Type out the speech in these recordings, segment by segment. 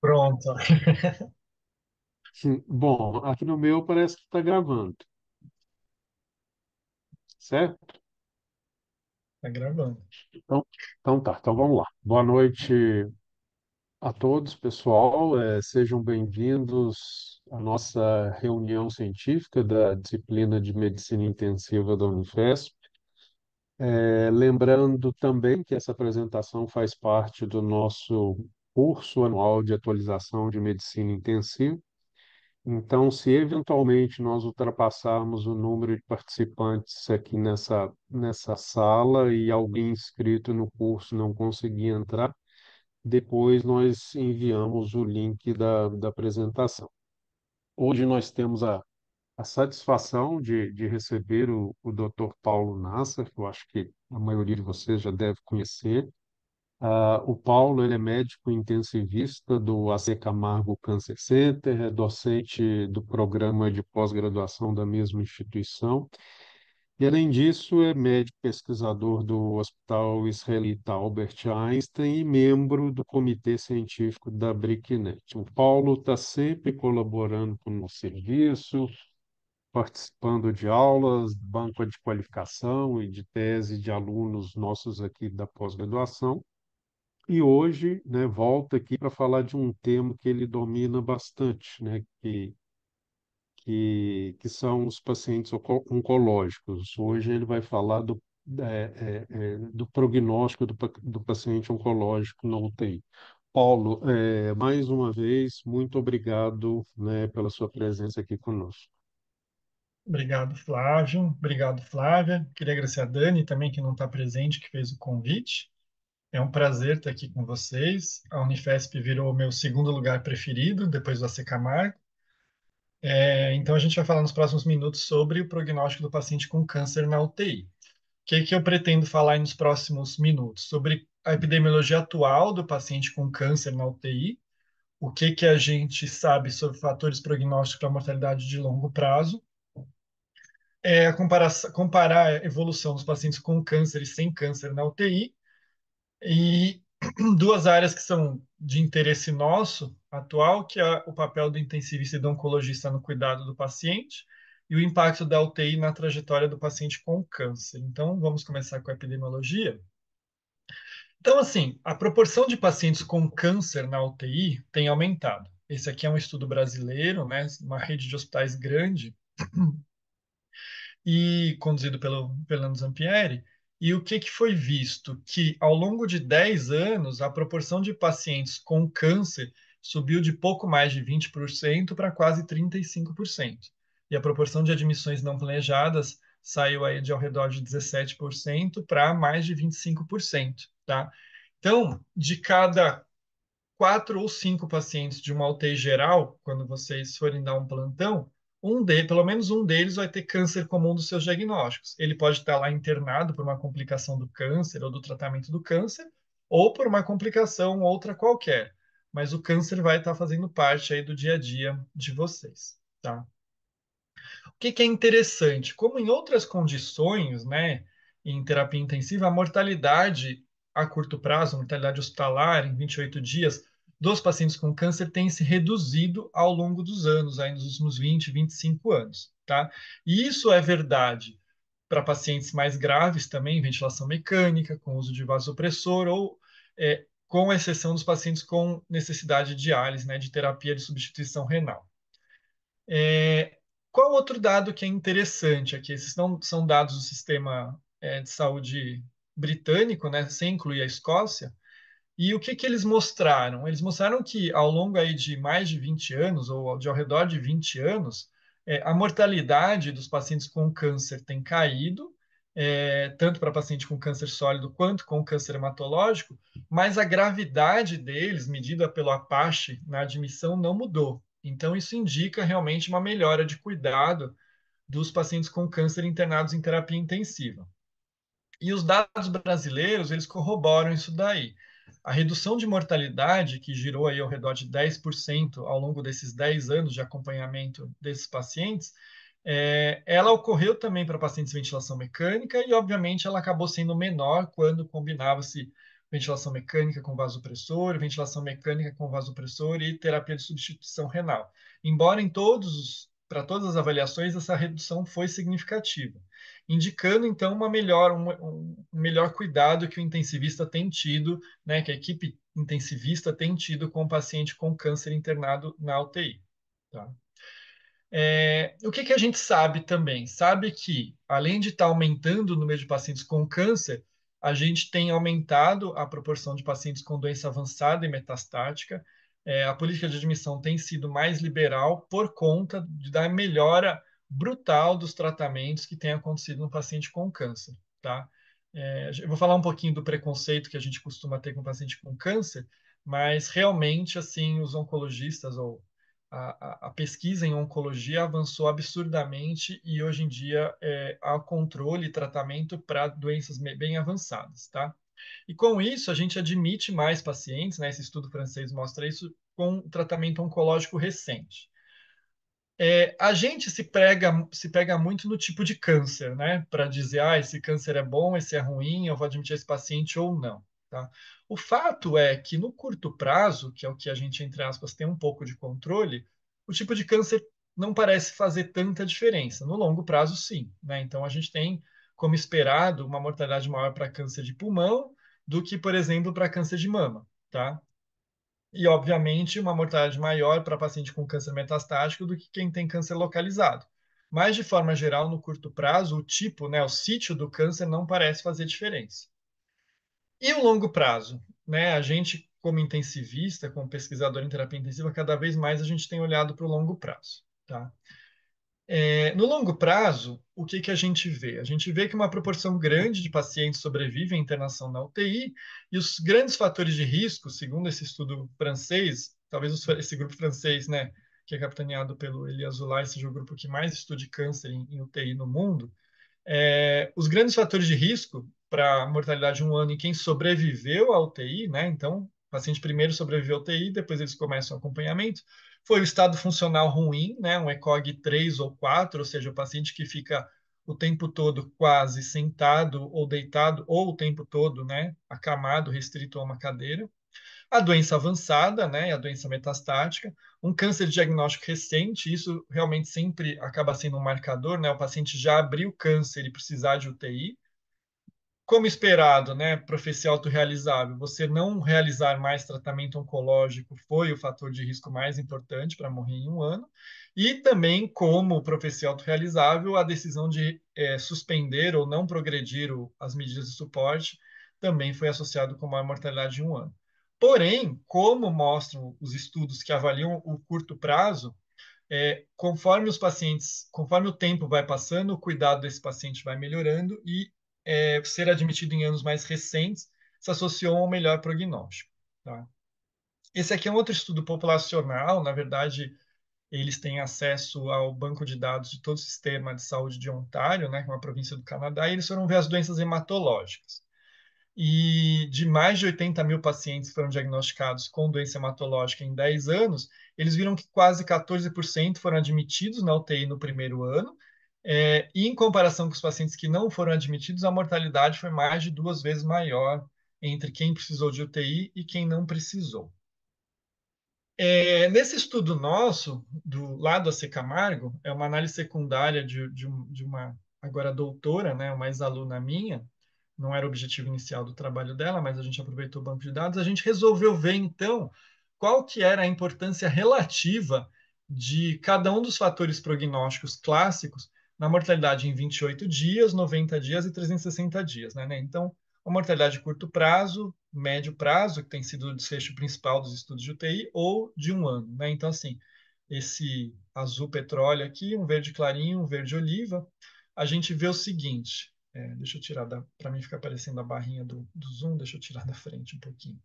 Pronto. Bom, aqui no meu parece que está gravando. Certo? Está gravando. Então, então tá, então vamos lá. Boa noite a todos, pessoal. É, sejam bem-vindos à nossa reunião científica da disciplina de medicina intensiva da Unifesp. É, lembrando também que essa apresentação faz parte do nosso curso anual de atualização de medicina intensiva. Então, se eventualmente nós ultrapassarmos o número de participantes aqui nessa, nessa sala e alguém inscrito no curso não conseguir entrar, depois nós enviamos o link da, da apresentação. Hoje nós temos a, a satisfação de, de receber o, o Dr. Paulo Nasser, que eu acho que a maioria de vocês já deve conhecer. Uh, o Paulo ele é médico intensivista do AC Camargo Cancer Center, é docente do programa de pós-graduação da mesma instituição. E, além disso, é médico pesquisador do Hospital Israelita Albert Einstein e membro do comitê científico da BRICNET. O Paulo está sempre colaborando com o nosso serviço, participando de aulas, banco de qualificação e de tese de alunos nossos aqui da pós-graduação. E hoje, né, volta aqui para falar de um tema que ele domina bastante, né, que, que, que são os pacientes oncológicos. Hoje ele vai falar do, é, é, é do prognóstico do, do paciente oncológico na UTI. Paulo, é, mais uma vez, muito obrigado, né, pela sua presença aqui conosco. Obrigado, Flávio. Obrigado, Flávia. Queria agradecer a Dani também, que não está presente, que fez o convite. É um prazer estar aqui com vocês. A Unifesp virou o meu segundo lugar preferido, depois do AC Camargo. É, então, a gente vai falar nos próximos minutos sobre o prognóstico do paciente com câncer na UTI. O que, é que eu pretendo falar nos próximos minutos? Sobre a epidemiologia atual do paciente com câncer na UTI, o que, é que a gente sabe sobre fatores prognósticos para mortalidade de longo prazo, é, comparar, comparar a evolução dos pacientes com câncer e sem câncer na UTI, e duas áreas que são de interesse nosso atual, que é o papel do intensivista e do oncologista no cuidado do paciente e o impacto da UTI na trajetória do paciente com câncer. Então, vamos começar com a epidemiologia. Então, assim, a proporção de pacientes com câncer na UTI tem aumentado. Esse aqui é um estudo brasileiro, né, uma rede de hospitais grande, e conduzido pelo Fernando Zampieri, e o que, que foi visto? Que ao longo de 10 anos, a proporção de pacientes com câncer subiu de pouco mais de 20% para quase 35%. E a proporção de admissões não planejadas saiu aí de ao redor de 17% para mais de 25%. Tá? Então, de cada quatro ou cinco pacientes de uma UTI geral, quando vocês forem dar um plantão, um de pelo menos um deles vai ter câncer como um dos seus diagnósticos. Ele pode estar lá internado por uma complicação do câncer ou do tratamento do câncer, ou por uma complicação outra qualquer. Mas o câncer vai estar fazendo parte aí do dia a dia de vocês, tá? O que, que é interessante? Como em outras condições, né, em terapia intensiva, a mortalidade a curto prazo, a mortalidade hospitalar em 28 dias, dos pacientes com câncer tem se reduzido ao longo dos anos, aí nos últimos 20, 25 anos, tá? E isso é verdade para pacientes mais graves também, ventilação mecânica, com uso de vasopressor ou é, com exceção dos pacientes com necessidade de diálise, né, de terapia de substituição renal. É, qual outro dado que é interessante aqui? Esses não são dados do sistema é, de saúde britânico, né, sem incluir a Escócia, e o que, que eles mostraram? Eles mostraram que ao longo aí de mais de 20 anos, ou de ao redor de 20 anos, é, a mortalidade dos pacientes com câncer tem caído, é, tanto para paciente com câncer sólido quanto com câncer hematológico, mas a gravidade deles, medida pelo Apache na admissão, não mudou. Então, isso indica realmente uma melhora de cuidado dos pacientes com câncer internados em terapia intensiva. E os dados brasileiros, eles corroboram isso daí a redução de mortalidade, que girou aí ao redor de 10% ao longo desses 10 anos de acompanhamento desses pacientes, é, ela ocorreu também para pacientes de ventilação mecânica e, obviamente, ela acabou sendo menor quando combinava-se ventilação mecânica com vasopressor, ventilação mecânica com vasopressor e terapia de substituição renal. Embora em todos, para todas as avaliações, essa redução foi significativa indicando então uma melhor, um, um melhor cuidado que o intensivista tem tido, né, que a equipe intensivista tem tido com o paciente com câncer internado na UTI. Tá? É, o que, que, a gente sabe também? Sabe que, além de estar tá aumentando o número de pacientes com câncer, a gente tem aumentado a proporção de pacientes com doença avançada e metastática. É, a política de admissão tem sido mais liberal por conta da melhora brutal dos tratamentos que tem acontecido no paciente com câncer, tá? É, eu vou falar um pouquinho do preconceito que a gente costuma ter com paciente com câncer, mas realmente, assim, os oncologistas ou a, a, a pesquisa em oncologia avançou absurdamente e hoje em dia é, há controle e tratamento para doenças bem avançadas, tá? E com isso, a gente admite mais pacientes, né? Esse estudo francês mostra isso, com tratamento oncológico recente. É, a gente se prega, se pega muito no tipo de câncer, né? Para dizer, ah, esse câncer é bom, esse é ruim, eu vou admitir esse paciente ou não. Tá? O fato é que no curto prazo, que é o que a gente, entre aspas, tem um pouco de controle, o tipo de câncer não parece fazer tanta diferença. No longo prazo, sim. Né? Então, a gente tem, como esperado, uma mortalidade maior para câncer de pulmão do que, por exemplo, para câncer de mama. Tá? e, obviamente, uma mortalidade maior para paciente com câncer metastático do que quem tem câncer localizado. Mas, de forma geral, no curto prazo, o tipo, né, o sítio do câncer não parece fazer diferença. E o longo prazo? Né? A gente, como intensivista, como pesquisador em terapia intensiva, cada vez mais a gente tem olhado para o longo prazo. Tá? É, no longo prazo, o que, que a gente vê? A gente vê que uma proporção grande de pacientes sobrevive à internação na UTI e os grandes fatores de risco, segundo esse estudo francês, talvez esse grupo francês, né, que é capitaneado pelo Elias Zulay, seja o grupo que mais estude câncer em, em UTI no mundo, é, os grandes fatores de risco para mortalidade um ano em quem sobreviveu à UTI, né, então o paciente primeiro sobreviveu à UTI, depois eles começam o acompanhamento, foi o estado funcional ruim, né, um ECOG 3 ou 4, ou seja, o paciente que fica o tempo todo quase sentado ou deitado, ou o tempo todo né, acamado, restrito a uma cadeira. A doença avançada, né, a doença metastática, um câncer diagnóstico recente, isso realmente sempre acaba sendo um marcador, né, o paciente já abriu câncer e precisar de UTI, como esperado, né, profecia autorrealizável, você não realizar mais tratamento oncológico foi o fator de risco mais importante para morrer em um ano, e também como profecia autorrealizável, a decisão de é, suspender ou não progredir o, as medidas de suporte também foi associado com maior mortalidade de um ano. Porém, como mostram os estudos que avaliam o curto prazo, é, conforme os pacientes, conforme o tempo vai passando, o cuidado desse paciente vai melhorando e é, ser admitido em anos mais recentes se associou a um melhor prognóstico. Tá? Esse aqui é um outro estudo populacional, na verdade, eles têm acesso ao banco de dados de todo o sistema de saúde de Ontário, né, que é uma província do Canadá, e eles foram ver as doenças hematológicas. E de mais de 80 mil pacientes que foram diagnosticados com doença hematológica em 10 anos, eles viram que quase 14% foram admitidos na UTI no primeiro ano é, e em comparação com os pacientes que não foram admitidos, a mortalidade foi mais de duas vezes maior entre quem precisou de UTI e quem não precisou. É, nesse estudo nosso, do lado a Camargo, é uma análise secundária de, de, de uma, agora doutora, né, uma ex-aluna minha, não era o objetivo inicial do trabalho dela, mas a gente aproveitou o banco de dados, a gente resolveu ver, então, qual que era a importância relativa de cada um dos fatores prognósticos clássicos na mortalidade em 28 dias, 90 dias e 360 dias. Né, né? Então, a mortalidade de curto prazo, médio prazo, que tem sido o desfecho principal dos estudos de UTI, ou de um ano. Né? Então, assim, esse azul petróleo aqui, um verde clarinho, um verde oliva, a gente vê o seguinte, é, deixa eu tirar da. Para mim fica aparecendo a barrinha do, do, zoom, deixa eu tirar da frente um pouquinho.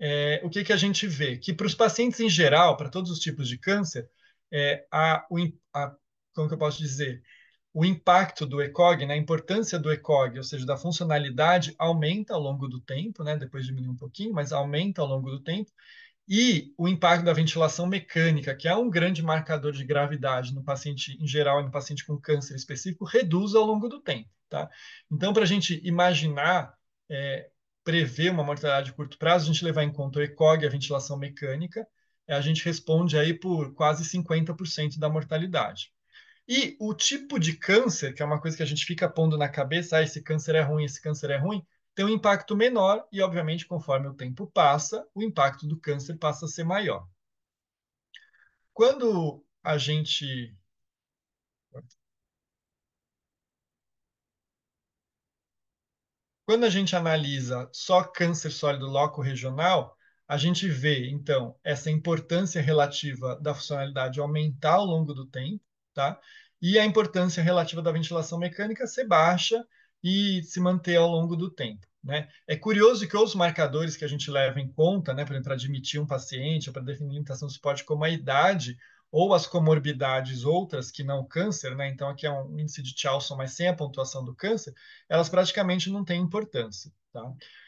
É, o que, que a gente vê? Que para os pacientes em geral, para todos os tipos de câncer, é, a, a, como que eu posso dizer? o impacto do ECOG, né, a importância do ECOG, ou seja, da funcionalidade, aumenta ao longo do tempo, né, depois diminui um pouquinho, mas aumenta ao longo do tempo, e o impacto da ventilação mecânica, que é um grande marcador de gravidade no paciente em geral e no paciente com câncer específico, reduz ao longo do tempo. Tá? Então, para a gente imaginar, é, prever uma mortalidade de curto prazo, a gente levar em conta o ECOG, e a ventilação mecânica, é, a gente responde aí por quase 50% da mortalidade. E o tipo de câncer, que é uma coisa que a gente fica pondo na cabeça, ah, esse câncer é ruim, esse câncer é ruim, tem um impacto menor e, obviamente, conforme o tempo passa, o impacto do câncer passa a ser maior. Quando a gente. Quando a gente analisa só câncer sólido loco-regional, a gente vê, então, essa importância relativa da funcionalidade aumentar ao longo do tempo, tá? E a importância relativa da ventilação mecânica ser baixa e se manter ao longo do tempo. Né? É curioso que os marcadores que a gente leva em conta, né, para admitir um paciente ou para definir limitação de suporte, como a idade ou as comorbidades outras que não câncer, né? então aqui é um índice de Charlson, mas sem a pontuação do câncer, elas praticamente não têm importância. Tá?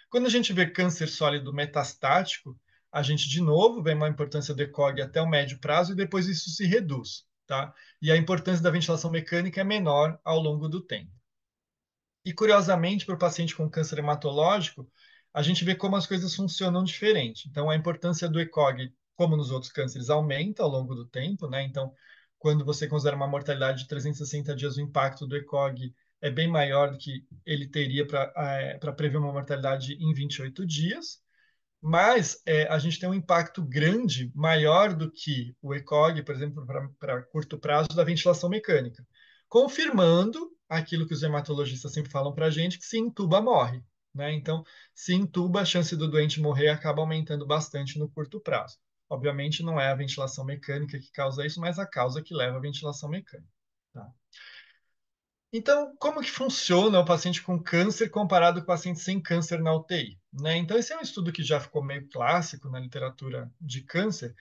Quando a gente vê câncer sólido metastático, a gente de novo vê uma importância do ECOG até o médio prazo e depois isso se reduz tá? E a importância da ventilação mecânica é menor ao longo do tempo. E curiosamente, para o paciente com câncer hematológico, a gente vê como as coisas funcionam diferente. Então, a importância do ECOG, como nos outros cânceres, aumenta ao longo do tempo, né? Então, quando você considera uma mortalidade de 360 dias, o impacto do ECOG é bem maior do que ele teria para é, prever uma mortalidade em 28 dias mas é, a gente tem um impacto grande, maior do que o ECOG, por exemplo, para curto prazo, da ventilação mecânica, confirmando aquilo que os hematologistas sempre falam para a gente, que se intuba, morre. Né? Então, se intuba, a chance do doente morrer acaba aumentando bastante no curto prazo. Obviamente, não é a ventilação mecânica que causa isso, mas a causa que leva à ventilação mecânica. Então, como que funciona o paciente com câncer comparado com o paciente sem câncer na UTI? Né? Então, esse é um estudo que já ficou meio clássico na literatura de câncer,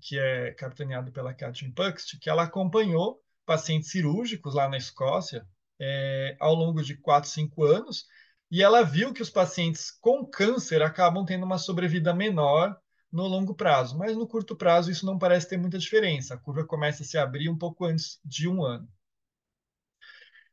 que é capitaneado pela Katrin Puxt, que ela acompanhou pacientes cirúrgicos lá na Escócia é, ao longo de 4, 5 anos, e ela viu que os pacientes com câncer acabam tendo uma sobrevida menor no longo prazo, mas no curto prazo isso não parece ter muita diferença. A curva começa a se abrir um pouco antes de um ano.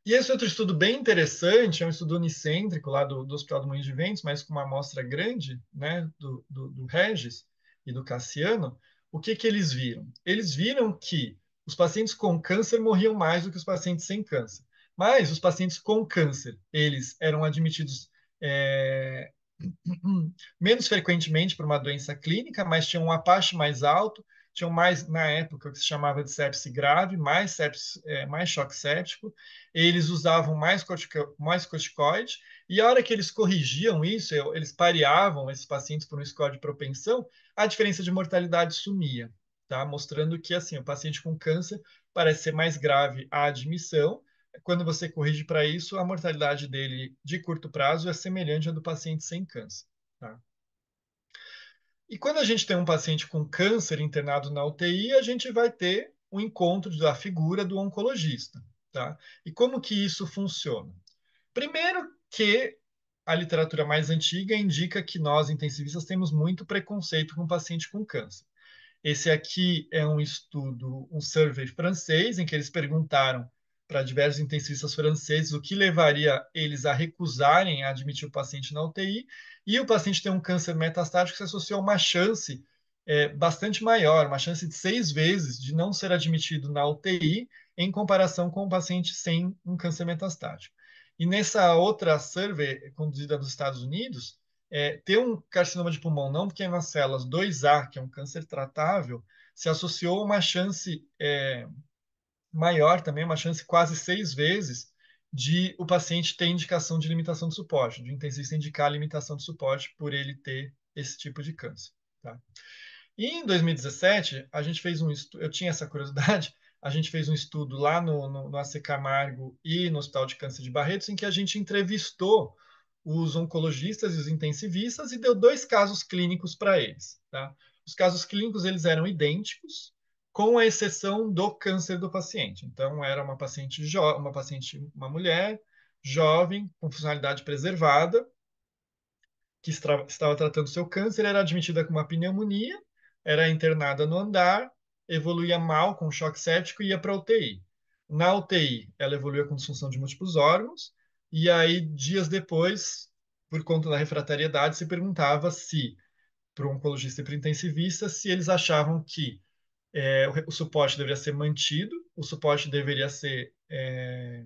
E esse outro estudo bem interessante, é um estudo unicêntrico lá do, do Hospital do Moinhos de Ventos, mas com uma amostra grande né, do, do, do Regis e do Cassiano, o que, que eles viram? Eles viram que os pacientes com câncer morriam mais do que os pacientes sem câncer. Mas os pacientes com câncer, eles eram admitidos é, menos frequentemente para uma doença clínica, mas tinham um apache mais alto, tinham mais, na época, que se chamava de sepse grave, mais, sepse, é, mais choque séptico, eles usavam mais, cortico, mais corticoide, e a hora que eles corrigiam isso, eles pareavam esses pacientes por um score de propensão, a diferença de mortalidade sumia, tá? mostrando que assim o paciente com câncer parece ser mais grave a admissão, quando você corrige para isso, a mortalidade dele de curto prazo é semelhante à do paciente sem câncer. Tá? E quando a gente tem um paciente com câncer internado na UTI, a gente vai ter o um encontro da figura do oncologista. Tá? E como que isso funciona? Primeiro que a literatura mais antiga indica que nós, intensivistas, temos muito preconceito com paciente com câncer. Esse aqui é um estudo, um survey francês, em que eles perguntaram para diversos intensivistas franceses, o que levaria eles a recusarem a admitir o paciente na UTI, e o paciente tem um câncer metastático que se associou a uma chance é, bastante maior, uma chance de seis vezes de não ser admitido na UTI em comparação com um paciente sem um câncer metastático. E nessa outra survey conduzida nos Estados Unidos, é, ter um carcinoma de pulmão não pequenas é células 2A, que é um câncer tratável, se associou a uma chance é, maior também, uma chance quase seis vezes de o paciente ter indicação de limitação de suporte, de intensista indicar limitação de suporte por ele ter esse tipo de câncer. Tá? E em 2017, a gente fez um estudo, eu tinha essa curiosidade, a gente fez um estudo lá no, no, no AC Camargo e no Hospital de Câncer de Barretos, em que a gente entrevistou os oncologistas e os intensivistas e deu dois casos clínicos para eles. Tá? Os casos clínicos eles eram idênticos, com a exceção do câncer do paciente. Então, era uma paciente, uma paciente, uma mulher jovem, com funcionalidade preservada, que estava tratando seu câncer, era admitida com uma pneumonia, era internada no andar, evoluía mal com choque séptico e ia para a UTI. Na UTI, ela evoluía com disfunção de múltiplos órgãos, e aí, dias depois, por conta da refratariedade, se perguntava se, para o oncologista e para o intensivista, se eles achavam que é, o, o, suporte deveria ser mantido, o suporte deveria ser é,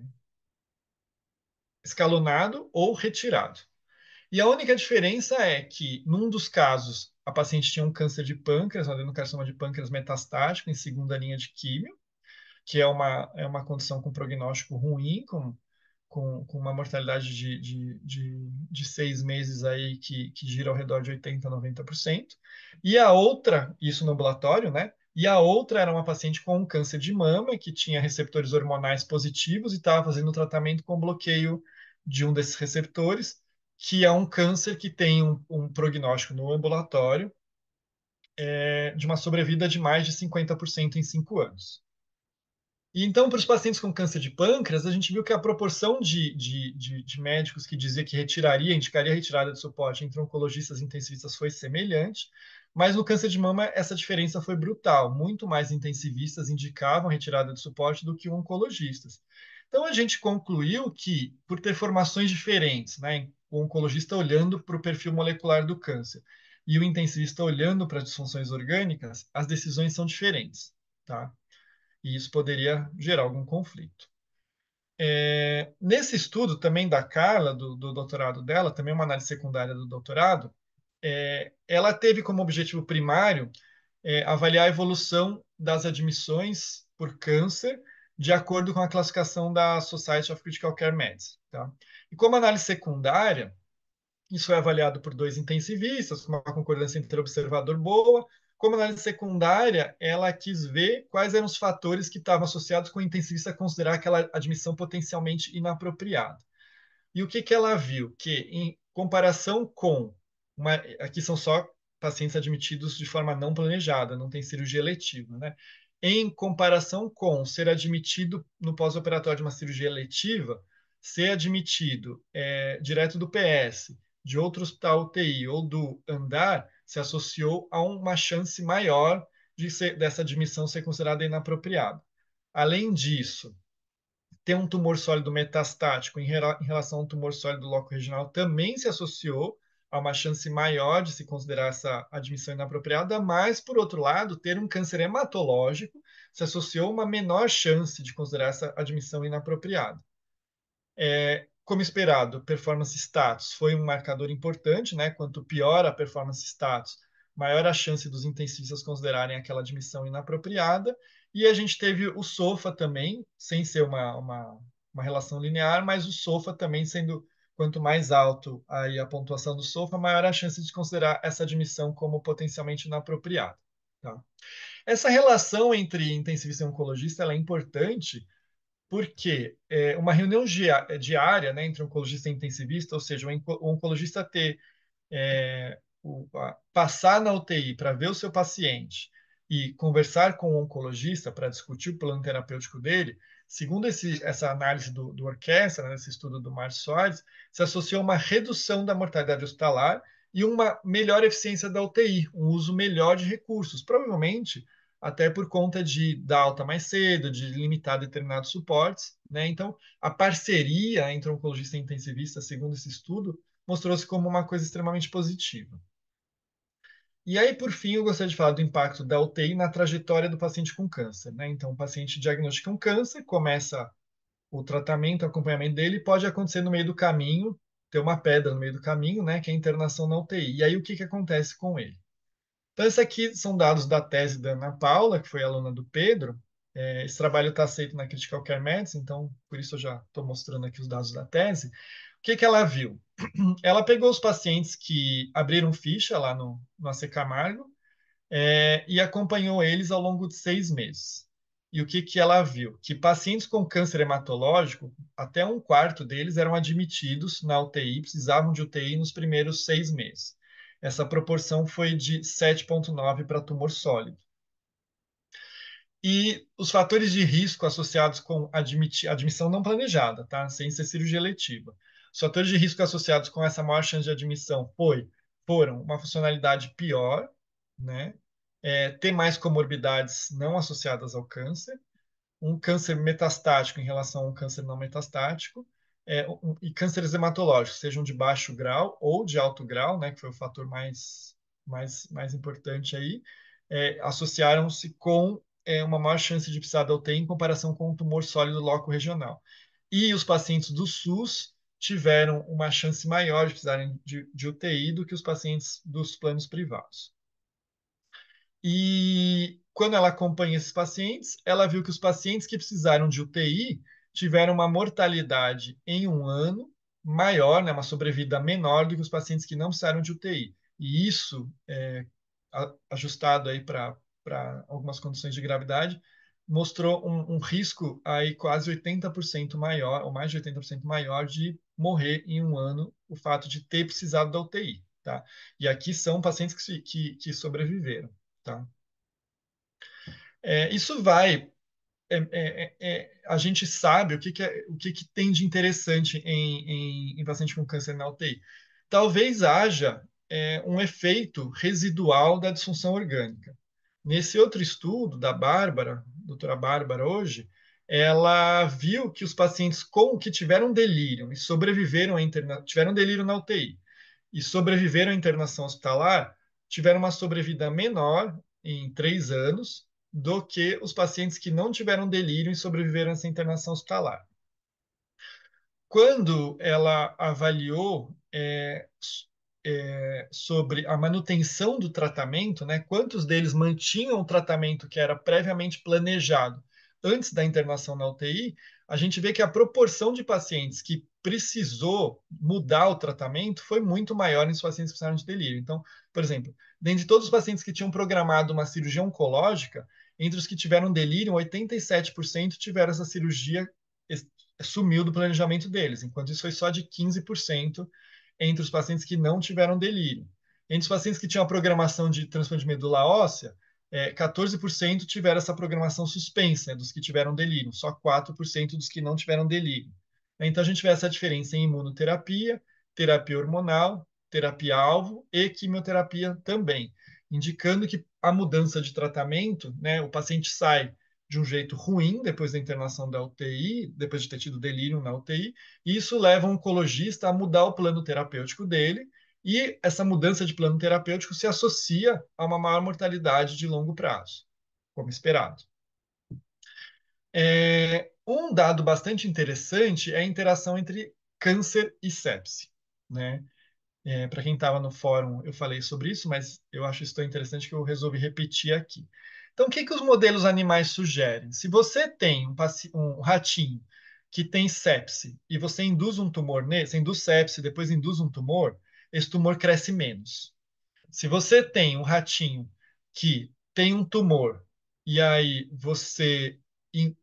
escalonado ou retirado. E a única diferença é que, num dos casos, a paciente tinha um câncer de pâncreas, um adenocarcinoma de pâncreas metastático em segunda linha de químio, que é uma, é uma condição com prognóstico ruim, com, com, com uma mortalidade de, de, de, de, seis meses aí que, que gira ao redor de 80%, 90%. E a outra, isso no ambulatório, né? e a outra era uma paciente com um câncer de mama que tinha receptores hormonais positivos e estava fazendo tratamento com bloqueio de um desses receptores, que é um câncer que tem um, um prognóstico no ambulatório é, de uma sobrevida de mais de 50% em 5 anos. E então, para os pacientes com câncer de pâncreas, a gente viu que a proporção de, de, de, de médicos que dizia que retiraria, indicaria retirada de suporte entre oncologistas e intensivistas foi semelhante, mas no câncer de mama essa diferença foi brutal. Muito mais intensivistas indicavam retirada de suporte do que oncologistas. Então, a gente concluiu que, por ter formações diferentes, né, o oncologista olhando para o perfil molecular do câncer e o intensivista olhando para as disfunções orgânicas, as decisões são diferentes. Tá? e isso poderia gerar algum conflito. É, nesse estudo também da Carla, do, do, doutorado dela, também uma análise secundária do doutorado, é, ela teve como objetivo primário é, avaliar a evolução das admissões por câncer de acordo com a classificação da Society of Critical Care Medicine. Tá? E como análise secundária, isso é avaliado por dois intensivistas, uma concordância entre observador boa como análise é secundária, ela quis ver quais eram os fatores que estavam associados com o intensivista considerar aquela admissão potencialmente inapropriada. E o que, que ela viu? Que, em comparação com. Uma, aqui são só pacientes admitidos de forma não planejada, não tem cirurgia letiva, né? Em comparação com ser admitido no pós-operatório de uma cirurgia letiva, ser admitido é, direto do PS, de outro hospital UTI ou do andar, se associou a uma chance maior de ser, dessa admissão ser considerada inapropriada. Além disso, ter um tumor sólido metastático em, em relação a um tumor sólido loco regional também se associou a uma chance maior de se considerar essa admissão inapropriada, mas, por outro lado, ter um câncer hematológico se associou a uma menor chance de considerar essa admissão inapropriada. É, como esperado, performance status foi um marcador importante, né? Quanto pior a performance status, maior a chance dos intensivistas considerarem aquela admissão inapropriada. E a gente teve o SOFA também, sem ser uma, uma, uma relação linear, mas o SOFA também sendo quanto mais alto aí a pontuação do SOFA, maior a chance de considerar essa admissão como potencialmente inapropriada. Tá? Essa relação entre intensivista e oncologista é importante porque é, uma reunião é, diária né, entre oncologista e intensivista, ou seja, o oncologista ter é, o, a, passar na UTI para ver o seu paciente e conversar com o oncologista para discutir o plano terapêutico dele, segundo esse, essa análise do, do Orquestra, né, estudo do Márcio Soares, se associou a uma redução da mortalidade hospitalar e uma melhor eficiência da UTI, um uso melhor de recursos, provavelmente até por conta de dar alta mais cedo, de limitar determinados suportes. Né? Então, a parceria entre oncologista e intensivista, segundo esse estudo, mostrou-se como uma coisa extremamente positiva. E aí, por fim, eu gostaria de falar do impacto da UTI na trajetória do paciente com câncer. Né? Então, o paciente diagnostica um câncer, começa o tratamento, o acompanhamento dele, pode acontecer no meio do caminho, ter uma pedra no meio do caminho, né, que é a internação na UTI. E aí, o que, que acontece com ele? Então, esses aqui são dados da tese da Ana Paula, que foi aluna do Pedro. É, esse trabalho está aceito na Critical Care Medicine, então, por isso eu já estou mostrando aqui os dados da tese. O que, que ela viu? Ela pegou os pacientes que abriram ficha lá no, no AC Camargo é, e acompanhou eles ao longo de seis meses. E o que, que ela viu? Que pacientes com câncer hematológico, até um quarto deles eram admitidos na UTI, precisavam de UTI nos primeiros seis meses essa proporção foi de 7,9 para tumor sólido. E os fatores de risco associados com admissão não planejada, tá? sem ser cirurgia letiva. Os fatores de risco associados com essa maior chance de admissão foi, foram uma funcionalidade pior, né? É, ter mais comorbidades não associadas ao câncer, um câncer metastático em relação a um câncer não metastático, é, e cânceres hematológicos, sejam de baixo grau ou de alto grau, né, que foi o fator mais, mais, mais importante aí, é, associaram-se com é, uma maior chance de precisar da UTI em comparação com o tumor sólido loco regional. E os pacientes do SUS tiveram uma chance maior de precisarem de, de UTI do que os pacientes dos planos privados. E quando ela acompanha esses pacientes, ela viu que os pacientes que precisaram de UTI tiveram uma mortalidade em um ano maior, né, uma sobrevida menor do que os pacientes que não precisaram de UTI. E isso, é, ajustado aí para algumas condições de gravidade, mostrou um, um risco aí quase 80% maior, ou mais de 80% maior, de morrer em um ano o fato de ter precisado da UTI. Tá? E aqui são pacientes que, que, que sobreviveram. Tá? É, isso vai é, é, é, é, a gente sabe o que, que, é, o que, que tem de interessante em, em, em, paciente com câncer na UTI. Talvez haja é, um efeito residual da disfunção orgânica. Nesse outro estudo da Bárbara, doutora Bárbara hoje, ela viu que os pacientes com que tiveram delírio e sobreviveram à internação, tiveram delírio na UTI e sobreviveram à internação hospitalar tiveram uma sobrevida menor em três anos do que os pacientes que não tiveram delírio e sobreviveram a essa internação hospitalar. Quando ela avaliou é, é, sobre a manutenção do tratamento, né, quantos deles mantinham o tratamento que era previamente planejado antes da internação na UTI, a gente vê que a proporção de pacientes que precisou mudar o tratamento foi muito maior em pacientes que precisaram de delírio. Então, por exemplo, dentre todos os pacientes que tinham programado uma cirurgia oncológica, entre os que tiveram delírio, 87% tiveram essa cirurgia, sumiu do planejamento deles, enquanto isso foi só de 15% entre os pacientes que não tiveram delírio. Entre os pacientes que tinham a programação de transplante de medula óssea, é, 14% tiveram essa programação suspensa, né, dos que tiveram delírio, só 4% dos que não tiveram delírio. Então, a gente vê essa diferença em imunoterapia, terapia hormonal, terapia-alvo e quimioterapia também indicando que a mudança de tratamento, né, o paciente sai de um jeito ruim depois da internação da UTI, depois de ter tido delírio na UTI, e isso leva o oncologista a mudar o plano terapêutico dele, e essa mudança de plano terapêutico se associa a uma maior mortalidade de longo prazo, como esperado. É, um dado bastante interessante é a interação entre câncer e sepse. Né? É, Para quem estava no fórum, eu falei sobre isso, mas eu acho isso tão interessante que eu resolvi repetir aqui. Então, o que, que os modelos animais sugerem? Se você tem um, um ratinho que tem sepse e você induz um tumor nele, você induz sepse, depois induz um tumor, esse tumor cresce menos. Se você tem um ratinho que tem um tumor e aí você in,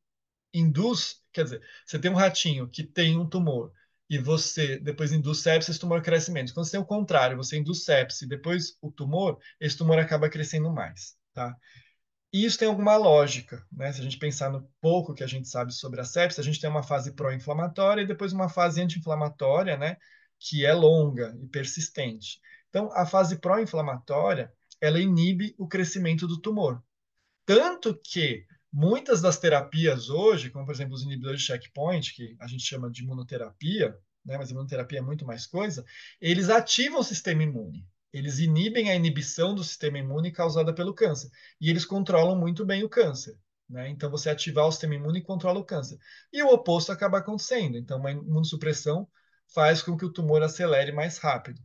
induz, quer dizer, você tem um ratinho que tem um tumor e você depois induz e esse tumor cresce menos. Quando você tem o contrário, você induz e depois o tumor, esse tumor acaba crescendo mais, tá? E isso tem alguma lógica, né? Se a gente pensar no pouco que a gente sabe sobre a sepsis, a gente tem uma fase pró-inflamatória e depois uma fase anti-inflamatória, né? Que é longa e persistente. Então, a fase pró-inflamatória, ela inibe o crescimento do tumor. Tanto que Muitas das terapias hoje, como por exemplo os inibidores de checkpoint, que a gente chama de imunoterapia, né, mas imunoterapia é muito mais coisa, eles ativam o sistema imune. Eles inibem a inibição do sistema imune causada pelo câncer. E eles controlam muito bem o câncer. Né? Então, você ativar o sistema imune controla o câncer. E o oposto acaba acontecendo. Então, uma imunossupressão faz com que o tumor acelere mais rápido.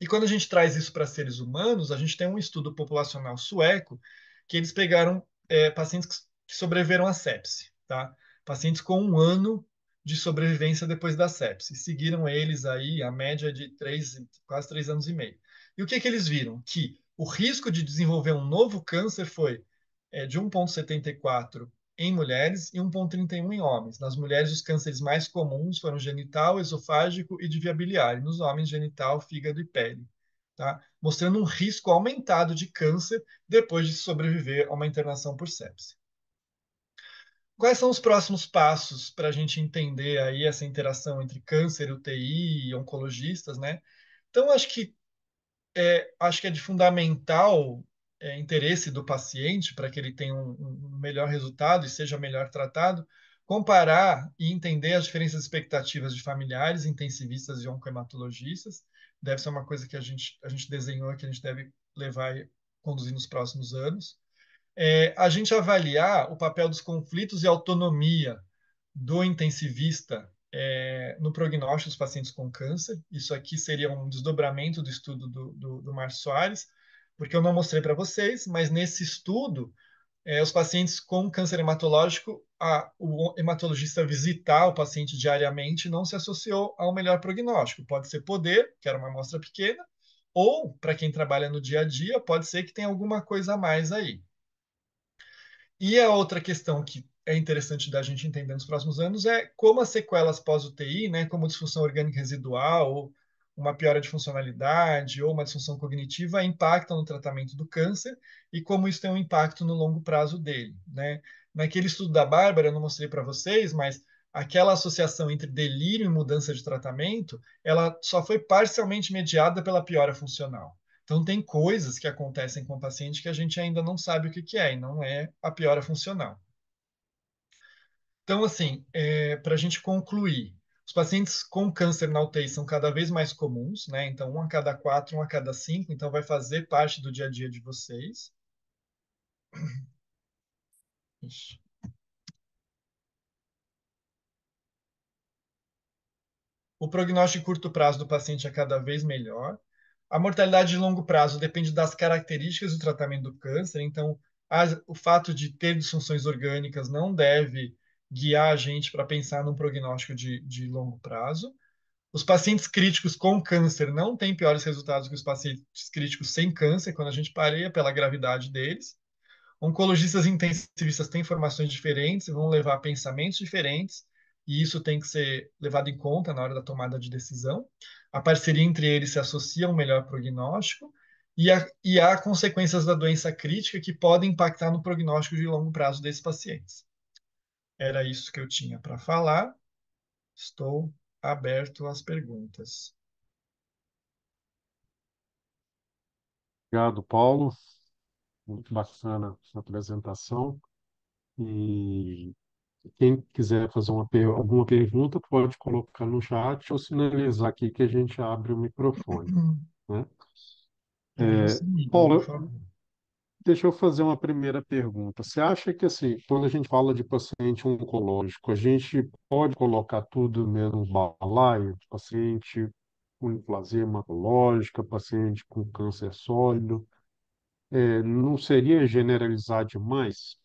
E quando a gente traz isso para seres humanos, a gente tem um estudo populacional sueco que eles pegaram é, pacientes que sobreviveram à sepse, tá? Pacientes com um ano de sobrevivência depois da sepse. Seguiram eles aí a média de três, quase três anos e meio. E o que, que eles viram? Que o risco de desenvolver um novo câncer foi é, de 1,74 em mulheres e 1,31 em homens. Nas mulheres, os cânceres mais comuns foram genital, esofágico e de via biliar. Nos homens, genital, fígado e pele tá? mostrando um risco aumentado de câncer depois de sobreviver a uma internação por sepse. Quais são os próximos passos para a gente entender aí essa interação entre câncer, UTI e oncologistas, né? Então, acho que é, acho que é de fundamental é, interesse do paciente para que ele tenha um, um melhor resultado e seja melhor tratado, comparar e entender as diferenças expectativas de familiares, intensivistas e oncohematologistas, deve ser uma coisa que a gente, a gente desenhou, que a gente deve levar e conduzir nos próximos anos. É, a gente avaliar o papel dos conflitos e autonomia do intensivista é, no prognóstico dos pacientes com câncer. Isso aqui seria um desdobramento do estudo do, do, do Márcio Soares, porque eu não mostrei para vocês, mas nesse estudo é, os pacientes com câncer hematológico, a, o hematologista visitar o paciente diariamente não se associou ao melhor prognóstico. Pode ser poder, que era uma amostra pequena, ou, para quem trabalha no dia a dia, pode ser que tenha alguma coisa a mais aí. E a outra questão que é interessante da gente entender nos próximos anos é como as sequelas pós-UTI, né, como disfunção orgânica residual ou uma piora de funcionalidade ou uma disfunção cognitiva impactam no tratamento do câncer e como isso tem um impacto no longo prazo dele. Né? Naquele estudo da Bárbara, eu não mostrei para vocês, mas aquela associação entre delírio e mudança de tratamento, ela só foi parcialmente mediada pela piora funcional. Então, tem coisas que acontecem com o paciente que a gente ainda não sabe o que, que é, e não é a piora funcional. Então, assim, é, para a gente concluir, os pacientes com câncer na UTI são cada vez mais comuns, né? Então, um a cada quatro, um a cada cinco, então vai fazer parte do dia a dia de vocês. Ixi. O prognóstico de curto prazo do paciente é cada vez melhor. A mortalidade de longo prazo depende das características do tratamento do câncer, então o fato de ter disfunções orgânicas não deve guiar a gente para pensar num prognóstico de, de longo prazo. Os pacientes críticos com câncer não têm piores resultados que os pacientes críticos sem câncer, quando a gente pareia pela gravidade deles. Oncologistas intensivistas têm formações diferentes, e vão levar pensamentos diferentes, e isso tem que ser levado em conta na hora da tomada de decisão. A parceria entre eles se associa a um melhor prognóstico, e, a, e há consequências da doença crítica que podem impactar no prognóstico de longo prazo desses pacientes. Era isso que eu tinha para falar. Estou aberto às perguntas. Obrigado, Paulo. Muito bacana a apresentação. E quem quiser fazer uma, alguma pergunta, pode colocar no chat ou sinalizar aqui que a gente abre o microfone. Né? É, é Paulo, Deixa eu fazer uma primeira pergunta. Você acha que, assim, quando a gente fala de paciente oncológico, a gente pode colocar tudo menos balaio? Paciente com neoplasia hematológica, paciente com câncer sólido? É, não seria generalizar demais?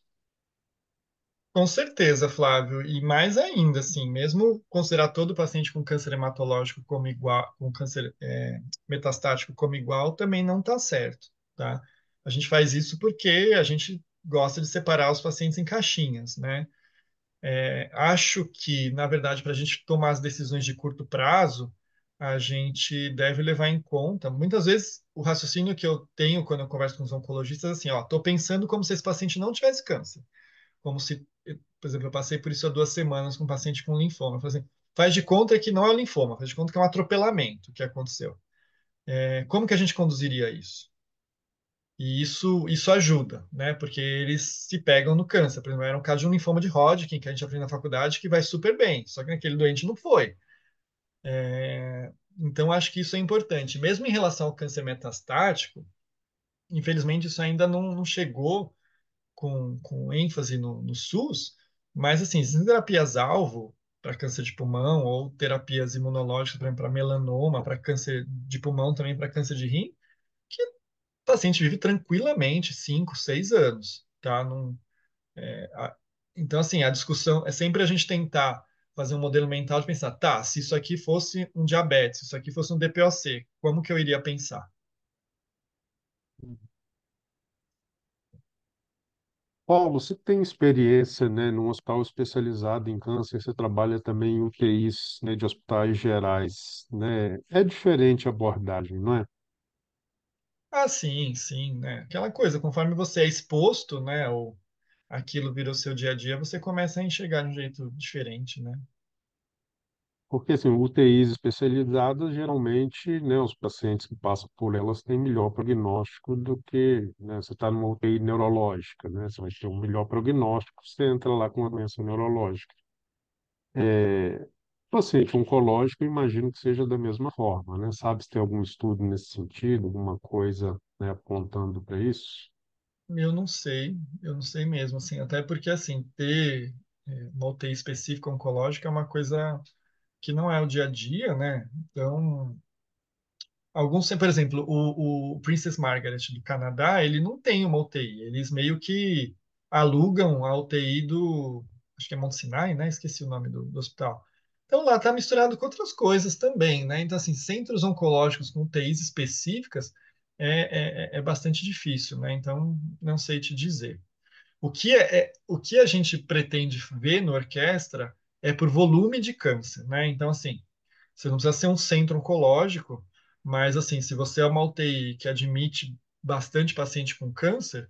Com certeza, Flávio. E mais ainda, assim, mesmo considerar todo paciente com câncer hematológico como igual, com câncer é, metastático como igual, também não está certo, tá? A gente faz isso porque a gente gosta de separar os pacientes em caixinhas, né? É, acho que, na verdade, para a gente tomar as decisões de curto prazo, a gente deve levar em conta. Muitas vezes, o raciocínio que eu tenho quando eu converso com os oncologistas é assim: ó, estou pensando como se esse paciente não tivesse câncer. Como se, por exemplo, eu passei por isso há duas semanas com um paciente com linfoma. Eu falei assim, faz de conta que não é linfoma, faz de conta que é um atropelamento que aconteceu. É, como que a gente conduziria isso? E isso, isso ajuda, né? Porque eles se pegam no câncer. Por exemplo, era um caso de um linfoma de Hodgkin que a gente aprende na faculdade que vai super bem, só que naquele doente não foi. É, então, acho que isso é importante. Mesmo em relação ao câncer metastático, infelizmente isso ainda não, não chegou com, com ênfase no, no SUS, mas assim, terapias-alvo para câncer de pulmão ou terapias imunológicas, por exemplo, para melanoma, para câncer de pulmão também, para câncer de rim, o então, paciente assim, vive tranquilamente 5, 6 anos. Tá? Num, é, a, então, assim, a discussão é sempre a gente tentar fazer um modelo mental de pensar, tá, se isso aqui fosse um diabetes, se isso aqui fosse um DPOC, como que eu iria pensar? Paulo, você tem experiência, né, num hospital especializado em câncer, você trabalha também em UTIs, né, de hospitais gerais, né? É diferente a abordagem, não é? Ah, sim, sim, né? Aquela coisa, conforme você é exposto, né, ou aquilo virou seu dia a dia, você começa a enxergar de um jeito diferente, né? Porque, assim, UTIs especializadas, geralmente, né, os pacientes que passam por elas têm melhor prognóstico do que, né, você está numa UTI neurológica, né, você vai ter um melhor prognóstico, você entra lá com uma doença neurológica. É, Paciente tipo assim, oncológico, imagino que seja da mesma forma, né? Sabe se tem algum estudo nesse sentido, alguma coisa, né, apontando para isso? Eu não sei, eu não sei mesmo, assim, até porque, assim, ter é, uma UTI específica oncológica é uma coisa que não é o dia a dia, né? Então, alguns, por exemplo, o, o Princess Margaret do Canadá, ele não tem uma UTI, eles meio que alugam a UTI do, acho que é Mount Sinai, né? Esqueci o nome do, do hospital. Então lá está misturado com outras coisas também, né? Então, assim, centros oncológicos com TIs específicas é, é, é, é bastante difícil, né? Então, não sei te dizer. O que, é, é, o que a gente pretende ver no orquestra é por volume de câncer, né? Então, assim, você não precisa ser um centro oncológico, mas, assim, se você é uma UTI que admite bastante paciente com câncer,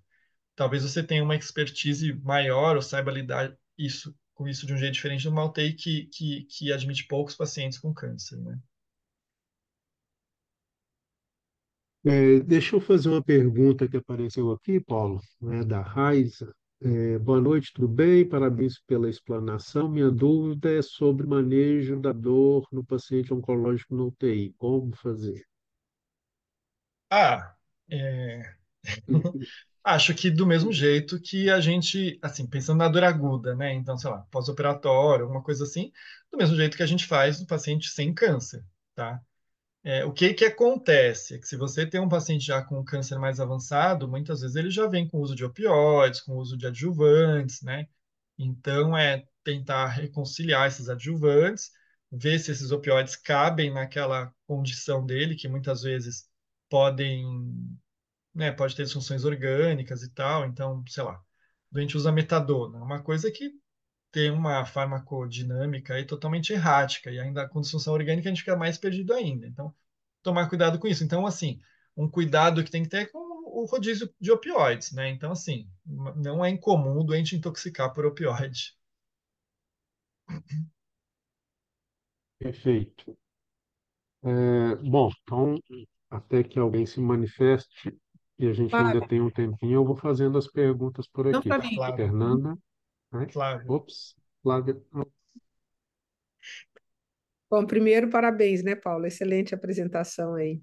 talvez você tenha uma expertise maior ou saiba lidar isso com isso de um jeito diferente do Maltei, que, que, que admite poucos pacientes com câncer, né? É, deixa eu fazer uma pergunta que apareceu aqui, Paulo, né, da Raiza. É, boa noite, tudo bem? Parabéns pela explanação. Minha dúvida é sobre manejo da dor no paciente oncológico no UTI. Como fazer? Ah, é... Acho que do mesmo jeito que a gente, assim, pensando na dor aguda, né? Então, sei lá, pós-operatório, alguma coisa assim, do mesmo jeito que a gente faz no paciente sem câncer, tá? É, o que que acontece? É que se você tem um paciente já com câncer mais avançado, muitas vezes ele já vem com o uso de opioides, com o uso de adjuvantes, né? Então, é tentar reconciliar esses adjuvantes, ver se esses opioides cabem naquela condição dele, que muitas vezes podem né, pode ter disfunções orgânicas e tal, então, sei lá, o doente usa metadona, uma coisa é que tem uma farmacodinâmica aí totalmente errática, e ainda com disfunção orgânica a gente fica mais perdido ainda. Então, tomar cuidado com isso. Então, assim, um cuidado que tem que ter é com o rodízio de opioides, né? Então, assim, não é incomum o doente intoxicar por opioide. Perfeito. É, bom, então, até que alguém se manifeste, e a gente ainda tem um tempinho, eu vou fazendo as perguntas por então aqui. Não, tá Flávia. Tá? Fernanda. Né? Flávia. Ops, Flávia. Bom, primeiro, parabéns, né, Paulo? Excelente apresentação aí.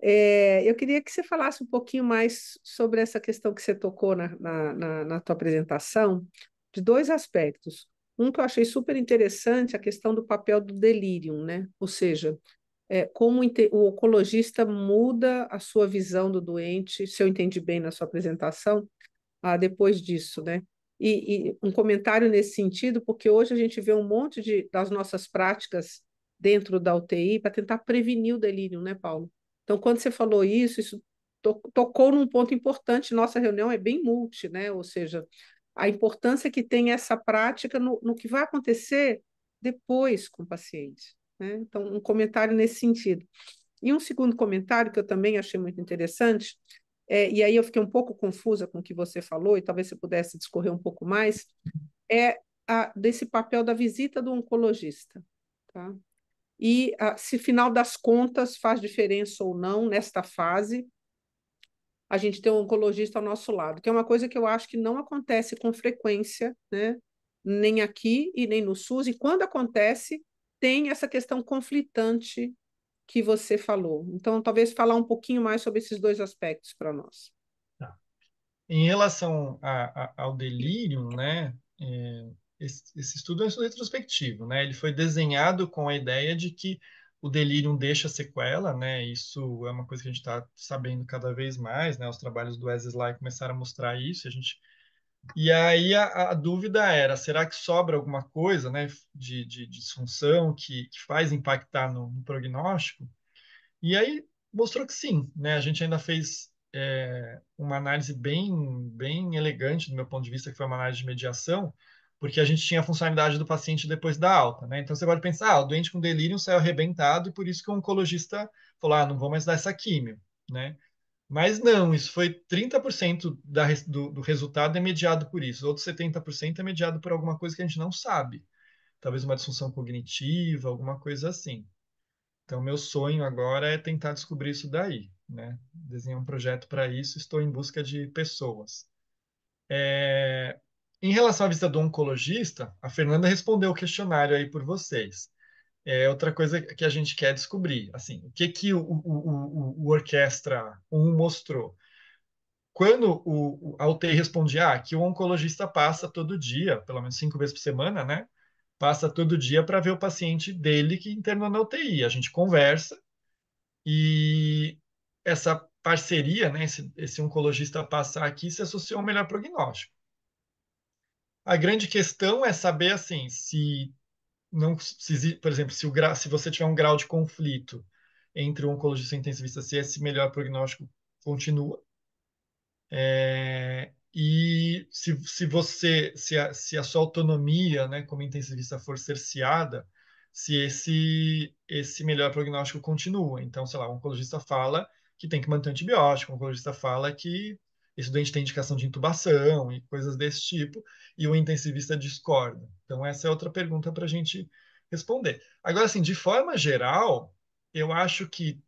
É, eu queria que você falasse um pouquinho mais sobre essa questão que você tocou na, na, na, na tua apresentação, de dois aspectos. Um que eu achei super interessante, a questão do papel do delírio, né? Ou seja, é, como o oncologista muda a sua visão do doente, se eu entendi bem na sua apresentação, ah, depois disso, né? E, e, um comentário nesse sentido, porque hoje a gente vê um monte de, das nossas práticas dentro da UTI para tentar prevenir o delírio, né, Paulo? Então, quando você falou isso, isso to tocou num ponto importante. Nossa reunião é bem multi, né? Ou seja, a importância que tem essa prática no, no que vai acontecer depois com o paciente. Né? Então, um comentário nesse sentido. E um segundo comentário que eu também achei muito interessante, é, e aí eu fiquei um pouco confusa com o que você falou, e talvez você pudesse discorrer um pouco mais, é a, desse papel da visita do oncologista. Tá? E a, se, final das contas, faz diferença ou não nesta fase, a gente ter um oncologista ao nosso lado, que é uma coisa que eu acho que não acontece com frequência, né? nem aqui e nem no SUS, e quando acontece, tem essa questão conflitante que você falou. Então, talvez falar um pouquinho mais sobre esses dois aspectos para nós. Tá. Em relação a, a, ao delírio, né, é, esse, esse, estudo é um estudo retrospectivo, né? Ele foi desenhado com a ideia de que o delírio deixa sequela, né? Isso é uma coisa que a gente está sabendo cada vez mais, né? Os trabalhos do Wesley começaram a mostrar isso. A gente e aí a, a, dúvida era, será que sobra alguma coisa né, de, de disfunção que, que faz impactar no, no, prognóstico? E aí mostrou que sim, né? A gente ainda fez é, uma análise bem, bem elegante, do meu ponto de vista, que foi uma análise de mediação, porque a gente tinha a funcionalidade do paciente depois da alta, né? Então você pode pensar, ah, o doente com delírio saiu arrebentado e por isso que o oncologista falou, ah, não vou mais dar essa química, né? Mas não, isso foi 30% da, do, do resultado é mediado por isso, outros 70% é mediado por alguma coisa que a gente não sabe. Talvez uma disfunção cognitiva, alguma coisa assim. Então, meu sonho agora é tentar descobrir isso daí. Né? Desenhei um projeto para isso, estou em busca de pessoas. É... Em relação à visita do oncologista, a Fernanda respondeu o questionário aí por vocês é outra coisa que a gente quer descobrir. Assim, o que que o, o, o, o Orquestra 1 mostrou? Quando o, a UTI respondia ah, que o oncologista passa todo dia, pelo menos cinco vezes por semana, né? Passa todo dia para ver o paciente dele que internou na UTI. A gente conversa e essa parceria, né? Esse, esse oncologista passar aqui se associou ao melhor prognóstico. A grande questão é saber assim se não se por exemplo, se, o gra, se você tiver um grau de conflito entre o oncologista e o intensivista, se esse melhor prognóstico continua. É, e se, se você, se a, se a sua autonomia, né, como intensivista for cerceada, se esse, esse melhor prognóstico continua. Então, sei lá, o oncologista fala que tem que manter antibiótico, o oncologista fala que doente tem indicação de intubação e coisas desse tipo, e o intensivista discorda. Então, essa é outra pergunta para a gente responder. Agora, assim, de forma geral, eu acho que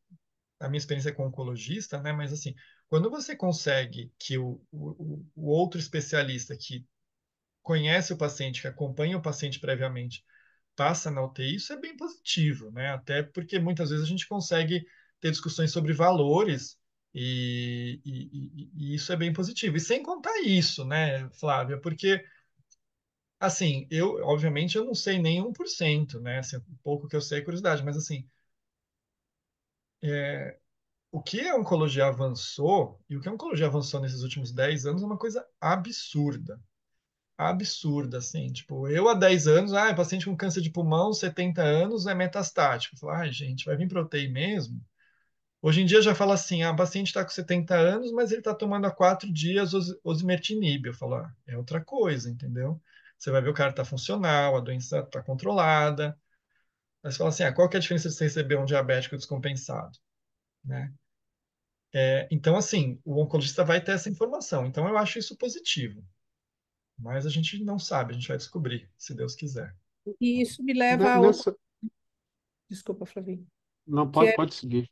a minha experiência é com oncologista, né? Mas assim, quando você consegue que o, o, o outro especialista que conhece o paciente, que acompanha o paciente previamente, passa na UTI, isso é bem positivo, né? Até porque muitas vezes a gente consegue ter discussões sobre valores e, e, e, isso é bem positivo. E sem contar isso, né, Flávia? Porque, assim, eu, obviamente, eu não sei nem 1%, né? Assim, pouco que eu sei é curiosidade, mas, assim, é, o que a oncologia avançou, e o que a oncologia avançou nesses últimos 10 anos é uma coisa absurda. Absurda, assim. Tipo, eu há 10 anos, ah, paciente com câncer de pulmão, 70 anos, é metastático. Falar, ai, ah, gente, vai vir proteína mesmo? Hoje em dia já fala assim, ah, o paciente está com 70 anos, mas ele está tomando há quatro dias osimertinib. Eu falo, ah, é outra coisa, entendeu? Você vai ver o cara está funcional, a doença está controlada. Mas você fala assim, ah, qual que é a diferença de você receber um diabético descompensado? Né? É, então, assim, o oncologista vai ter essa informação. Então, eu acho isso positivo. Mas a gente não sabe, a gente vai descobrir, se Deus quiser. E isso me leva a Desculpa, Flavinho. Não, pode, é... pode seguir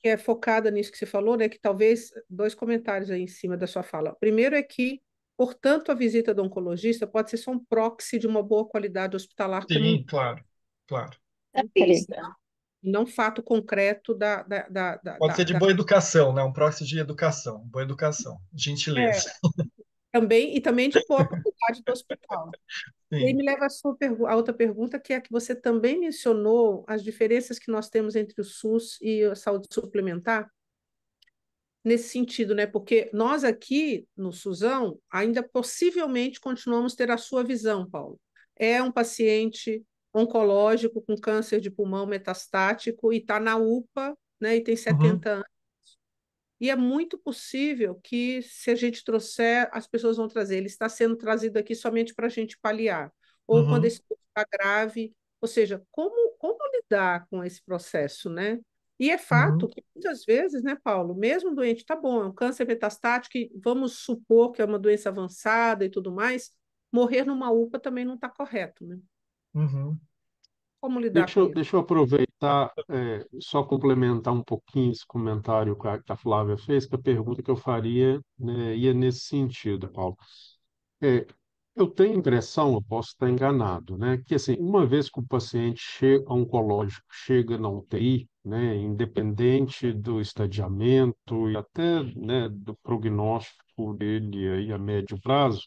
que é focada nisso que você falou, né? Que talvez dois comentários aí em cima da sua fala. Primeiro é que, portanto, a visita do oncologista pode ser só um proxy de uma boa qualidade hospitalar. Sim, comum. claro, claro. É não fato concreto da. da, da, da Pode ser de da... boa educação, né? Um proxy de educação, boa educação, gentileza. É. Também, e também de boa pode do hospital. Sim. E me leva à sua a outra pergunta, que é que você também mencionou as diferenças que nós temos entre o SUS e a saúde suplementar. Nesse sentido, né? Porque nós aqui no Suzão ainda possivelmente continuamos ter a sua visão, Paulo. É um paciente oncológico com câncer de pulmão metastático e está na UPA, né? E tem 70 uhum. anos e é muito possível que, se a gente trouxer, as pessoas vão trazer. Ele está sendo trazido aqui somente para a gente paliar. Ou uhum. quando esse está grave. Ou seja, como, como lidar com esse processo, né? E é fato uhum. que muitas vezes, né, Paulo, mesmo doente, tá bom, é um câncer metastático, e vamos supor que é uma doença avançada e tudo mais, morrer numa UPA também não está correto, né? Uhum. Como lidar deixa, com isso? Deixa eu aproveitar, é, só complementar um pouquinho esse comentário que a, que a Flávia fez, que a pergunta que eu faria né, ia nesse sentido, Paulo. É, eu tenho a impressão, eu posso estar enganado, né, que assim, uma vez que o paciente chega, oncológico chega na UTI, né, independente do estadiamento e até né, do prognóstico dele aí a médio prazo,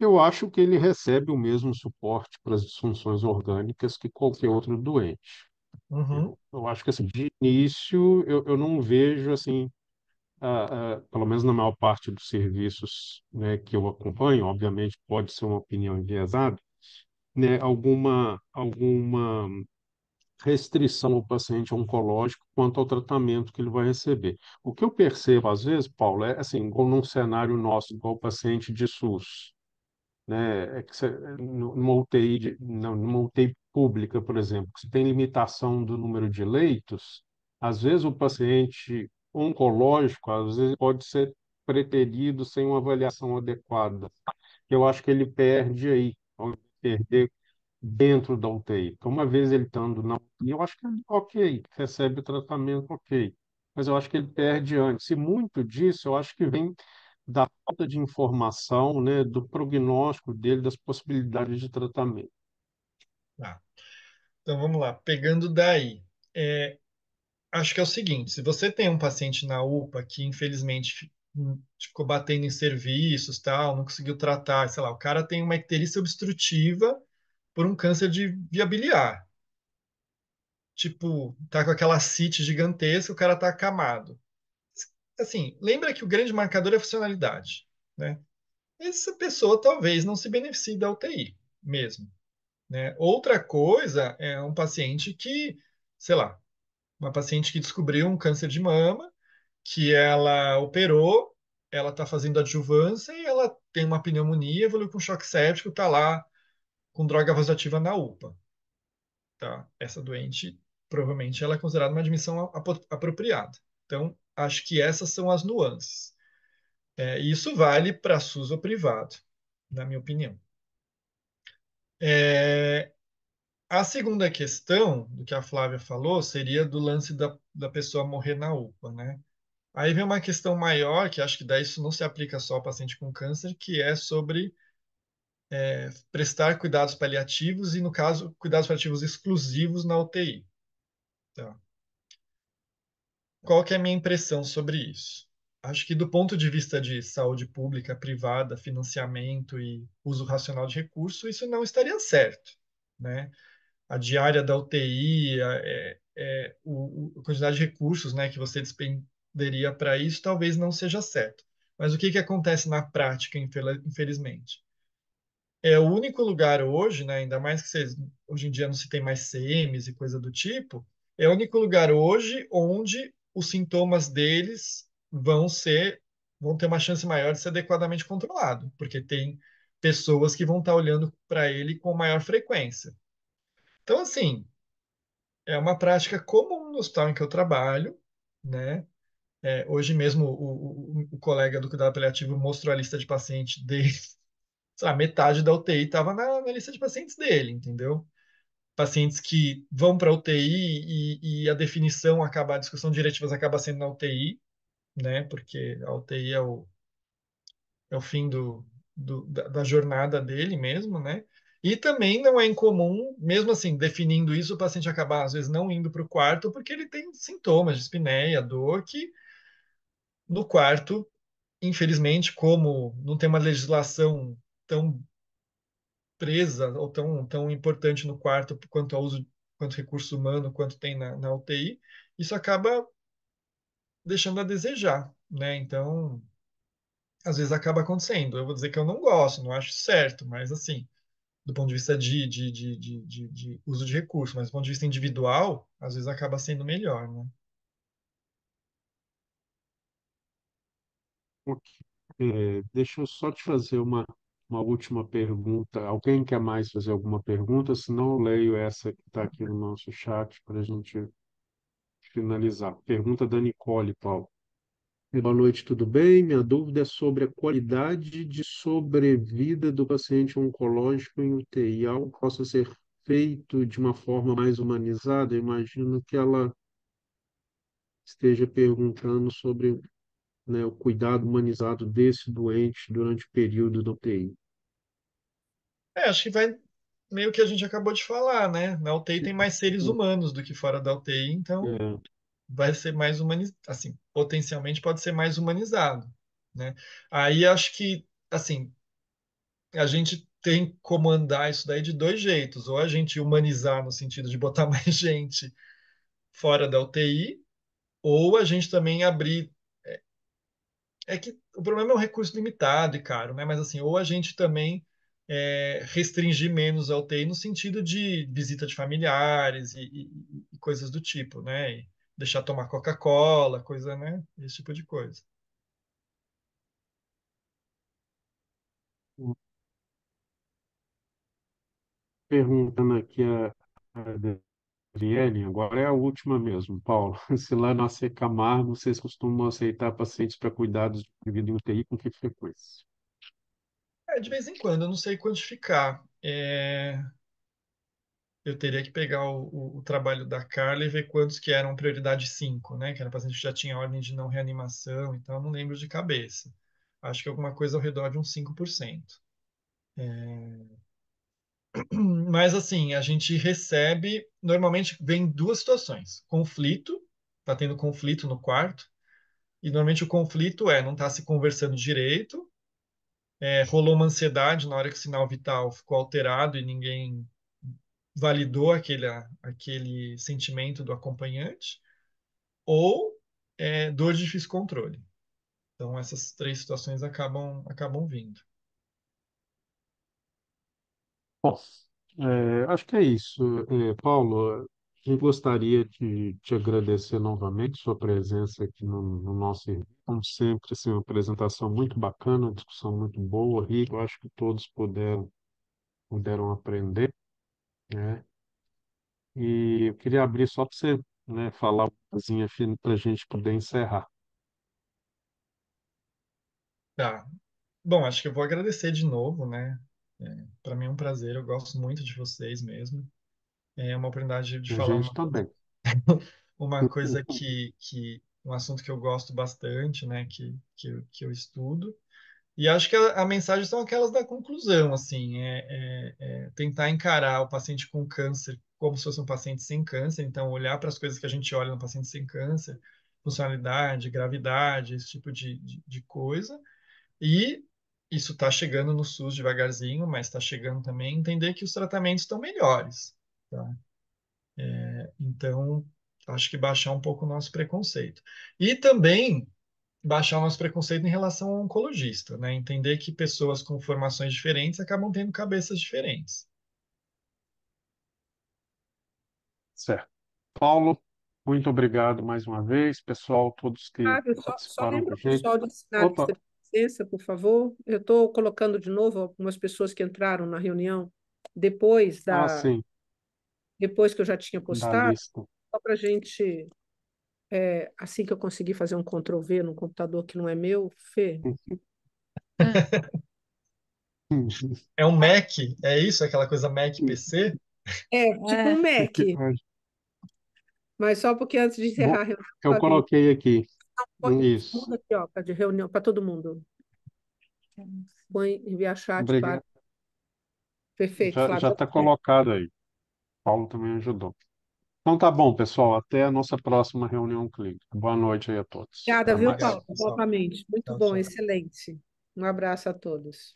eu acho que ele recebe o mesmo suporte para as disfunções orgânicas que qualquer outro doente. Uhum. Eu, eu, acho que assim, de início eu, eu não vejo assim, pelo menos na maior parte dos serviços né, que eu acompanho, obviamente pode ser uma opinião enviesada, né, alguma, alguma restrição ao paciente oncológico quanto ao tratamento que ele vai receber. O que eu percebo às vezes, Paulo, é assim, como num cenário nosso, igual o paciente de SUS, né, é que você, numa UTI, não, numa UTI pública, por exemplo, que você tem limitação do número de leitos, às vezes o paciente oncológico, às vezes pode ser preterido sem uma avaliação adequada. Eu acho que ele perde aí, perde perder dentro da UTI. Então, uma vez ele estando na UTI, eu acho que ele, ok, recebe o tratamento, ok. Mas eu acho que ele perde antes. E muito disso eu acho que vem da falta de informação, né, do prognóstico dele, das possibilidades de tratamento. Ah, então vamos lá, pegando daí. É, acho que é o seguinte: se você tem um paciente na UPA que infelizmente hum, ficou batendo em serviços, tal, não conseguiu tratar, sei lá, o cara tem uma icterícia obstrutiva por um câncer de via biliar. Tipo, tá com aquela cite gigantesca, o cara tá acamado assim, lembra que o grande marcador é a funcionalidade, né? Essa pessoa talvez não se beneficie da UTI mesmo, né? Outra coisa é um paciente que, sei lá, uma paciente que descobriu um câncer de mama, que ela operou, ela está fazendo adjuvância e ela tem uma pneumonia, evoluiu com choque séptico, está lá com droga vasoativa na UPA. Tá? Essa doente, provavelmente, ela é considerada uma admissão apropriada. Então, Acho que essas são as nuances. É, isso vale para SUS ou privado, na minha opinião. É, a segunda questão do que a Flávia falou seria do lance da, da pessoa morrer na UPA, né? Aí vem uma questão maior, que acho que daí isso não se aplica só ao paciente com câncer, que é sobre é, prestar cuidados paliativos e, no caso, cuidados paliativos exclusivos na UTI. Então, tá. Qual que é a minha impressão sobre isso? Acho que do ponto de vista de saúde pública, privada, financiamento e uso racional de recursos, isso não estaria certo, né? A diária da UTI, a, é, é o, a quantidade de recursos, né, que você despenderia para isso, talvez não seja certo. Mas o que, que acontece na prática, infelizmente? É o único lugar hoje, né, ainda mais que vocês, hoje em dia não se tem mais CMs e coisa do tipo, é o único lugar hoje onde os sintomas deles vão ser vão ter uma chance maior de ser adequadamente controlado, porque tem pessoas que vão estar olhando para ele com maior frequência. Então, assim, é uma prática comum no hospital em que eu trabalho, né? É, hoje mesmo o, o, o, colega do cuidado paliativo mostrou a lista de pacientes dele. lá, metade da UTI estava na, na lista de pacientes dele, entendeu? pacientes que vão para UTI e, e, a definição acaba, a discussão de diretivas acaba sendo na UTI, né? Porque a UTI é o, é o fim do, do da, da, jornada dele mesmo, né? E também não é incomum, mesmo assim, definindo isso, o paciente acabar, às vezes, não indo para o quarto, porque ele tem sintomas de espinéia, dor, que no quarto, infelizmente, como não tem uma legislação tão presa ou tão, tão importante no quarto quanto ao uso, quanto recurso humano, quanto tem na, na UTI, isso acaba deixando a desejar, né? Então, às vezes acaba acontecendo. Eu vou dizer que eu não gosto, não acho certo, mas assim, do ponto de vista de, de, de, de, de uso de recurso, mas do ponto de vista individual, às vezes acaba sendo melhor, né? Ok. É, deixa eu só te fazer uma uma última pergunta. Alguém quer mais fazer alguma pergunta? Se não, leio essa que está aqui no nosso chat para a gente finalizar. Pergunta da Nicole, Paulo. Boa noite, tudo bem? Minha dúvida é sobre a qualidade de sobrevida do paciente oncológico em UTI. Algo possa ser feito de uma forma mais humanizada? Eu imagino que ela esteja perguntando sobre né, o cuidado humanizado desse doente durante o período da UTI? É, acho que vai meio que a gente acabou de falar, né? Na UTI tem mais seres humanos do que fora da UTI, então é. vai ser mais humanizado, assim, potencialmente pode ser mais humanizado, né? Aí acho que, assim, a gente tem como andar isso daí de dois jeitos, ou a gente humanizar no sentido de botar mais gente fora da UTI, ou a gente também abrir é que o problema é um recurso limitado e caro, né? Mas assim, ou a gente também é, restringir menos a UTI no sentido de visita de familiares e, e, e coisas do tipo, né? E deixar tomar Coca-Cola, coisa, né? Esse tipo de coisa. Perguntando aqui a, a Adriane, agora é a última mesmo, Paulo. Se lá na Camargo, vocês costumam aceitar pacientes para cuidados de em UTI com que frequência? É, de vez em quando, eu não sei quantificar. É... Eu teria que pegar o, o, o, trabalho da Carla e ver quantos que eram prioridade 5, né? Que era paciente que já tinha ordem de não reanimação, então eu não lembro de cabeça. Acho que alguma coisa ao redor de uns 5%. É... Mas assim, a gente recebe, normalmente vem duas situações: conflito, tá tendo conflito no quarto, e normalmente o conflito é não tá se conversando direito, é, rolou uma ansiedade na hora que o sinal vital ficou alterado e ninguém validou aquele, aquele sentimento do acompanhante, ou é, dor de difícil controle. Então, essas três situações acabam, acabam vindo. Bom, é, acho que é isso. É, Paulo, eu gostaria de te agradecer novamente sua presença aqui no, no nosso, como sempre, assim, uma apresentação muito bacana, uma discussão muito boa, rica. Eu acho que todos puderam, puderam aprender, né? E eu queria abrir só para você, né, falar uma coisinha para a gente poder encerrar. Tá. Bom, acho que eu vou agradecer de novo, né? É, para mim é um prazer, eu gosto muito de vocês mesmo. É uma oportunidade de falar gente uma, também. uma coisa que, que um assunto que eu gosto bastante, né, que, que, que eu estudo. E acho que a, a, mensagem são aquelas da conclusão, assim, é, é, é, tentar encarar o paciente com câncer como se fosse um paciente sem câncer, então olhar para as coisas que a gente olha no paciente sem câncer, funcionalidade, gravidade, esse tipo de, de, de coisa, e isso está chegando no SUS devagarzinho, mas está chegando também, entender que os tratamentos estão melhores. Tá? É, então, acho que baixar um pouco o nosso preconceito. E também baixar o nosso preconceito em relação ao oncologista, né? entender que pessoas com formações diferentes acabam tendo cabeças diferentes. Certo. Paulo, muito obrigado mais uma vez, pessoal, todos que ah, só, participaram do só Pessoal do gente licença, por favor. Eu estou colocando de novo algumas pessoas que entraram na reunião depois da. Ah, depois que eu já tinha postado, só para a gente. É, assim que eu conseguir fazer um Ctrl V no computador que não é meu, Fê. É um Mac? É isso? Aquela coisa Mac PC? É, tipo é. um Mac. Mas só porque antes de encerrar. Bom, eu coloquei aqui. Isso. Aqui, ó, de reunião para todo mundo. Põe enviar chat Obrigado. para. Perfeito. Já está colocado aí. Paulo também ajudou. Então tá bom, pessoal. Até a nossa próxima reunião clínica. Boa noite aí a todos. Obrigada, Até viu, mais. Paulo? Novamente. Muito bom, excelente. Um abraço a todos.